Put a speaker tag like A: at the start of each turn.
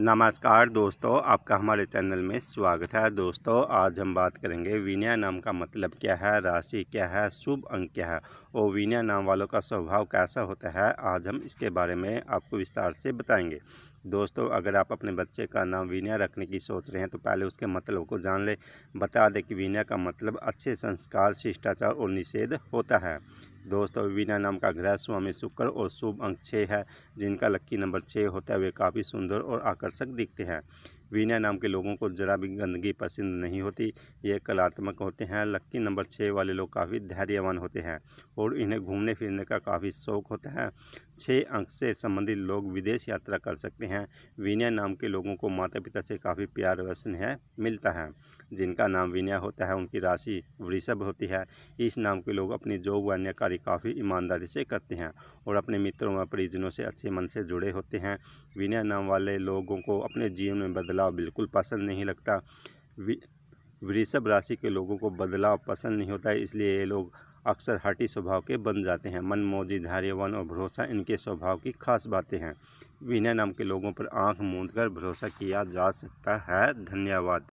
A: नमस्कार दोस्तों आपका हमारे चैनल में स्वागत है दोस्तों आज हम बात करेंगे विनय नाम का मतलब क्या है राशि क्या है शुभ अंक क्या है और विनय नाम वालों का स्वभाव कैसा होता है आज हम इसके बारे में आपको विस्तार से बताएंगे दोस्तों अगर आप अपने बच्चे का नाम विनय रखने की सोच रहे हैं तो पहले उसके मतलब को जान लें बता दें कि विनय का मतलब अच्छे संस्कार शिष्टाचार और निषेध होता है दोस्तों वीना नाम का ग्रह स्वामी शुक्र और शुभ अंक छः है जिनका लक्की नंबर छः होता है वे काफ़ी सुंदर और आकर्षक दिखते हैं वीना नाम के लोगों को ज़रा भी गंदगी पसंद नहीं होती ये कलात्मक होते हैं लक्की नंबर छः वाले लोग काफ़ी धैर्यवान होते हैं और इन्हें घूमने फिरने का काफ़ी शौक होता है छः अंक से संबंधित लोग विदेश यात्रा कर सकते हैं वीना नाम के लोगों को माता पिता से काफ़ी प्यार व स्नेह मिलता है जिनका नाम विनय होता है उनकी राशि वृषभ होती है इस नाम के लोग अपनी जॉब व अन्य कार्य काफ़ी ईमानदारी से करते हैं और अपने मित्रों व परिजनों से अच्छे मन से जुड़े होते हैं विनय नाम वाले लोगों को अपने जीवन में बदला बदलाव बिल्कुल पसंद नहीं लगता वृषभ राशि के लोगों को बदलाव पसंद नहीं होता है इसलिए ये लोग अक्सर हटी स्वभाव के बन जाते हैं मन मौजी धैर्यवान और भरोसा इनके स्वभाव की खास बातें हैं विनय नाम के लोगों पर आंख मूंद कर भरोसा किया जा सकता है धन्यवाद